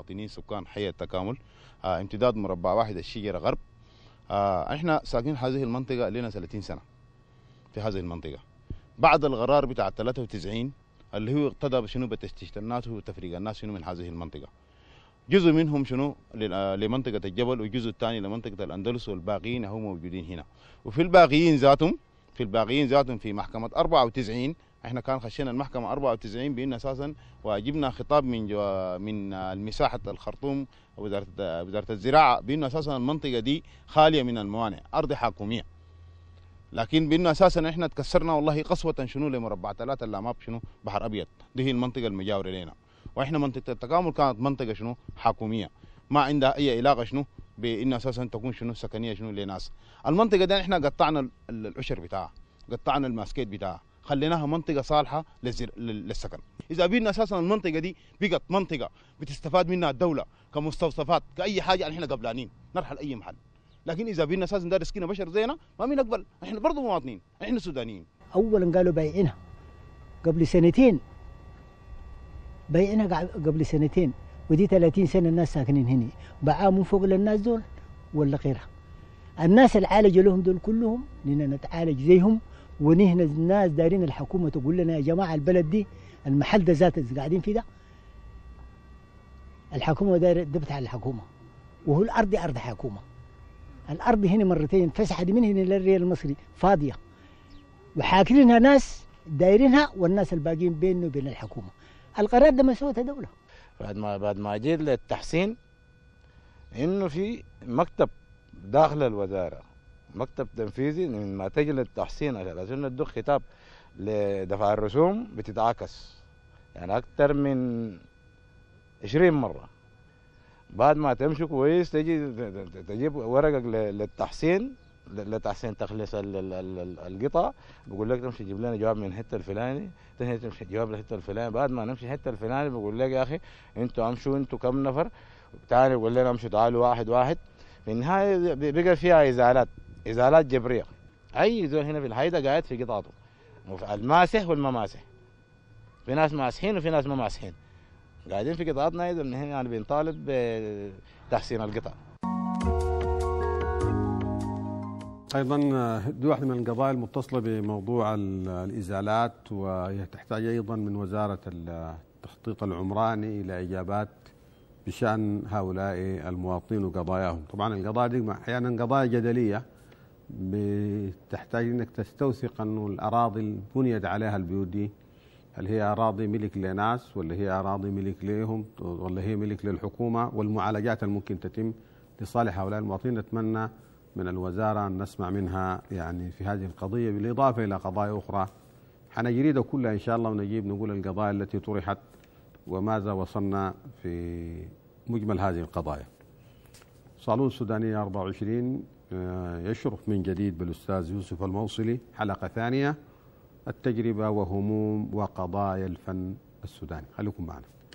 مواطنين سكان حي التكامل آه امتداد مربع واحد الشجره غرب آه احنا ساكنين هذه المنطقه لنا 30 سنه في هذه المنطقه بعد القرار بتاع 93 اللي هو اقتضى شنو بتشتيت الناس وتفريق الناس شنو من هذه المنطقه جزء منهم شنو آه، لمنطقه الجبل والجزء الثاني لمنطقه الاندلس والباقيين هم موجودين هنا وفي الباقيين ذاتهم في الباقيين ذاتهم في محكمه 94 احنا كان خشينا المحكمه 94 بان اساسا وجبنا خطاب من جو من مساحه الخرطوم وزاره وزاره الزراعه بانه اساسا المنطقه دي خاليه من الموانع ارض حكوميه لكن بانه اساسا احنا تكسرنا والله قسوه شنو لمربع ثلاثه اللاماب شنو بحر ابيض دي هي المنطقه المجاوره لنا واحنا منطقه التكامل كانت منطقه شنو حكوميه ما عندها اي علاقه شنو بانه اساسا تكون شنو سكنيه شنو لناس المنطقه دي احنا قطعنا العشر بتاعها قطعنا الماسكيت بتاعها خليناها منطقه صالحه للسكن اذا بينا اساسا المنطقه دي بقت منطقه بتستفاد منها الدوله كمستوصفات كاي حاجه احنا قبلانين نرحل اي محل لكن اذا بينا اساسا دار سكينه بشر زينا ما بنقبل احنا برضه مواطنين احنا سودانيين اولا قالوا بايعينها قبل سنتين بايعينها قبل سنتين ودي 30 سنه الناس ساكنين هنا بقى من فوق للناس دول ولا غيرها الناس اللي عالجوا لهم دول كلهم لنا نتعالج زيهم ونهنا الناس دايرين الحكومه تقول لنا يا جماعه البلد دي المحل ده ذات اللي قاعدين فيه ده الحكومه داير دبت على الحكومه وهو الارض ارض حكومه الارض هنا مرتين فسحه من هنا للريال المصري فاضيه وحاكرينها ناس دايرينها والناس الباقيين بينه وبين الحكومه القرار ده ما سوتها دوله بعد ما بعد ما جيت للتحسين انه في مكتب داخل الوزاره مكتب تنفيذي من ما تجي للتحسين عشان لازم ندق خطاب لدفع الرسوم بتتعاكس يعني اكثر من 20 مره بعد ما تمشي كويس تجي تجيب ورقك للتحسين لتحسين تخليص القطع بقول لك تمشي تجيب لنا جواب من الحته الفلاني تمشي جواب الحته الفلاني بعد ما نمشي الحته الفلاني بقول لك يا اخي انتوا امشوا انتوا كم نفر تعالوا بقول لنا امشوا تعالوا واحد واحد في النهايه بقى فيها ازالات ازالات جبريه اي زول هنا في الحيده قاعد في قطاطه الماسح والمماسح في ناس ماسحين وفي ناس ما ماسحين قاعدين في قطاعتنا اذا من هنا يعني بنطالب بتحسين القطع ايضا دي واحده من القضايا المتصله بموضوع الازالات وهي تحتاج ايضا من وزاره التخطيط العمراني الى اجابات بشان هؤلاء المواطنين وقضاياهم، طبعا القضايا دي احيانا قضايا جدليه بتحتاج انك تستوثق انه الاراضي اللي بنيت عليها البيوت دي هل هي اراضي ملك لناس ولا هي اراضي ملك ليهم ولا هي ملك للحكومه والمعالجات الممكن تتم لصالح هؤلاء المواطنين نتمنى من الوزاره ان نسمع منها يعني في هذه القضيه بالاضافه الى قضايا اخرى حنجريدها كلها ان شاء الله ونجيب نقول القضايا التي طرحت وماذا وصلنا في مجمل هذه القضايا صالون سودانية 24 آه، يشرف من جديد بالأستاذ يوسف الموصلي حلقة ثانية التجربة وهموم وقضايا الفن السوداني خليكم معنا